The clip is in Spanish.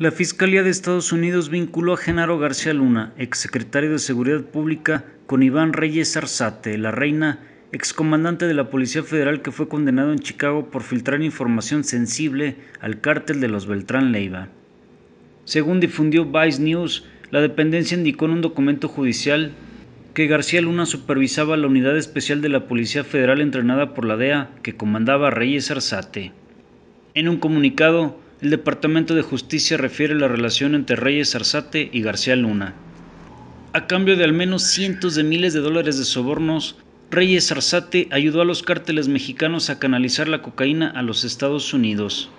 La Fiscalía de Estados Unidos vinculó a Genaro García Luna, exsecretario de Seguridad Pública, con Iván Reyes Arzate, la reina, excomandante de la Policía Federal que fue condenado en Chicago por filtrar información sensible al cártel de los Beltrán Leiva. Según difundió Vice News, la dependencia indicó en un documento judicial que García Luna supervisaba la unidad especial de la Policía Federal entrenada por la DEA que comandaba Reyes Arzate. En un comunicado, el Departamento de Justicia refiere la relación entre Reyes Arzate y García Luna. A cambio de al menos cientos de miles de dólares de sobornos, Reyes Arzate ayudó a los cárteles mexicanos a canalizar la cocaína a los Estados Unidos.